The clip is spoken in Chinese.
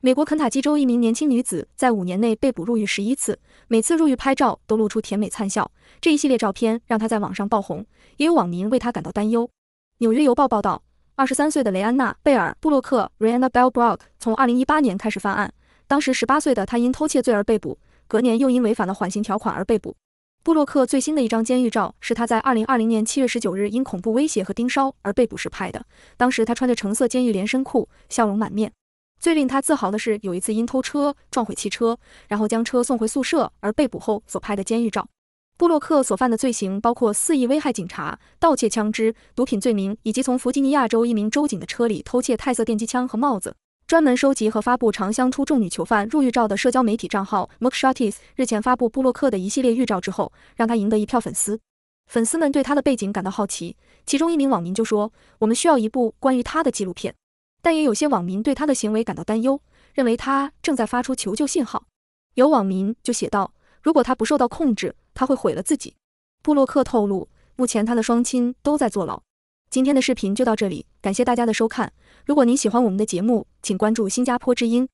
美国肯塔基州一名年轻女子在五年内被捕入狱十一次，每次入狱拍照都露出甜美灿笑。这一系列照片让她在网上爆红，也有网民为她感到担忧。纽约邮报报道，二十三岁的雷安娜·贝尔·布洛克 r h a n n a Bell Brock） 从二零一八年开始犯案，当时十八岁的她因偷窃罪而被捕，隔年又因违反了缓刑条款而被捕。布洛克最新的一张监狱照是她在二零二零年七月十九日因恐怖威胁和盯梢而被捕时拍的，当时她穿着橙色监狱连身裤，笑容满面。最令他自豪的是，有一次因偷车撞毁汽车，然后将车送回宿舍而被捕后所拍的监狱照。布洛克所犯的罪行包括肆意危害警察、盗窃枪支、毒品罪名，以及从弗吉尼亚州一名州警的车里偷窃泰瑟电击枪和帽子。专门收集和发布长枪出众女囚犯入狱照的社交媒体账号 m c k s h a t i s 日前发布布洛克的一系列狱照之后，让他赢得一票粉丝。粉丝们对他的背景感到好奇，其中一名网民就说：“我们需要一部关于他的纪录片。”但也有些网民对他的行为感到担忧，认为他正在发出求救信号。有网民就写道：“如果他不受到控制，他会毁了自己。”布洛克透露，目前他的双亲都在坐牢。今天的视频就到这里，感谢大家的收看。如果您喜欢我们的节目，请关注《新加坡之音》。